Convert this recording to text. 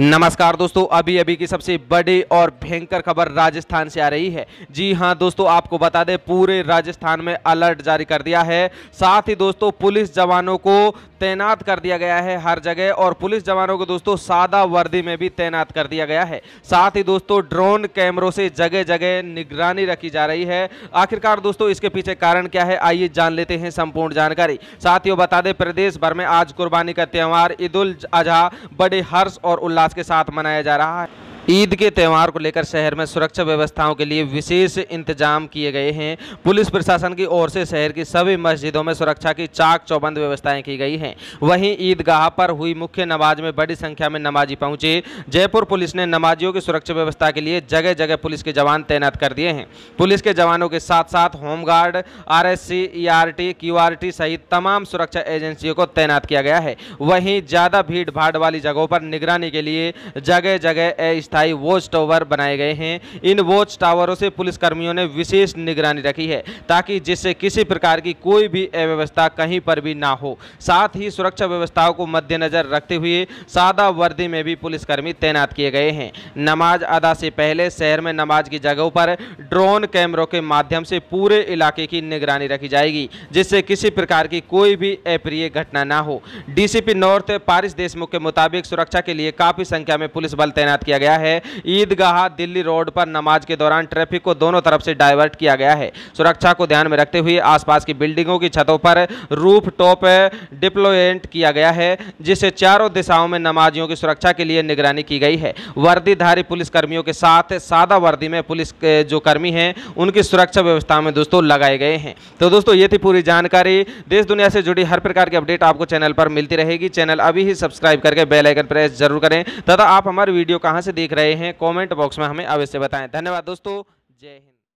नमस्कार दोस्तों अभी अभी की सबसे बड़ी और भयंकर खबर राजस्थान से आ रही है जी हाँ दोस्तों आपको बता दें पूरे राजस्थान में अलर्ट जारी कर दिया है साथ ही दोस्तों पुलिस जवानों को तैनात कर दिया गया है हर जगह और पुलिस जवानों को दोस्तों सादा वर्दी में भी तैनात कर दिया गया है साथ ही दोस्तों ड्रोन कैमरों से जगह जगह निगरानी रखी जा रही है आखिरकार दोस्तों इसके पीछे कारण क्या है आइए जान लेते हैं संपूर्ण जानकारी साथियों बता दें प्रदेश भर में आज कुर्बानी का त्यौहार ईद उल अजहा बड़े हर्ष और उल्लास हर्षोल्लास के साथ मनाया जा रहा है ईद के त्यौहार को लेकर शहर में सुरक्षा व्यवस्थाओं के लिए विशेष इंतजाम किए गए हैं पुलिस प्रशासन की ओर से शहर की सभी मस्जिदों में सुरक्षा की चाक चौबंद व्यवस्थाएं की गई हैं वहीं ईदगाह पर हुई मुख्य नमाज में बड़ी संख्या में नमाजी पहुंचे जयपुर पुलिस ने नमाजियों की सुरक्षा व्यवस्था के लिए जगह जगह पुलिस के जवान तैनात कर दिए हैं पुलिस के जवानों के साथ साथ home guard R S C E R T Q R T सहित तमाम सुरक्षा एजेंसियों को तैनात किया गया है वहीं ज़्यादा भीड़ भाड़ वाली जगहों पर निगरानी के लिए जगह जगह अस्थायी अट्ठाई वॉच टावर बनाए गए हैं इन वॉच टावरों से पुलिसकर्मियों ने विशेष निगरानी रखी है ताकि जिससे किसी प्रकार की कोई भी अव्यवस्था कहीं पर भी ना हो साथ ही सुरक्षा व्यवस्थाओं को मद्देनजर रखते हुए सादा वर्दी में भी पुलिसकर्मी तैनात किए गए हैं नमाज अदा से पहले शहर में नमाज की जगहों पर ड्रोन कैमरों के माध्यम से पूरे इलाके की निगरानी रखी जाएगी जिससे किसी प्रकार की कोई भी अप्रिय घटना ना हो डीसीपी नॉर्थ पारिस देशमुख के मुताबिक सुरक्षा के लिए काफ़ी संख्या में पुलिस बल तैनात किया गया है है ईदगाह दिल्ली रोड पर नमाज के दौरान ट्रैफिक को दोनों तरफ से डाइवर्ट किया गया है सुरक्षा को ध्यान में रखते हुए आसपास की बिल्डिंगों की छतों पर रूफ टॉप डिप्लोएंट किया गया है जिसे चारों दिशाओं में नमाजियों की सुरक्षा के लिए निगरानी की गई है वर्दीधारी पुलिसकर्मियों के साथ सादा वर्दी में पुलिस जो कर्मी हैं उनकी सुरक्षा व्यवस्था में दोस्तों लगाए गए हैं तो दोस्तों ये थी पूरी जानकारी देश दुनिया से जुड़ी हर प्रकार की अपडेट आपको चैनल पर मिलती रहेगी चैनल अभी ही सब्सक्राइब करके आइकन प्रेस जरूर करें तथा आप हमारे वीडियो कहां से देख रहे हैं कमेंट बॉक्स में हमें अवश्य बताएं धन्यवाद दोस्तों जय हिंद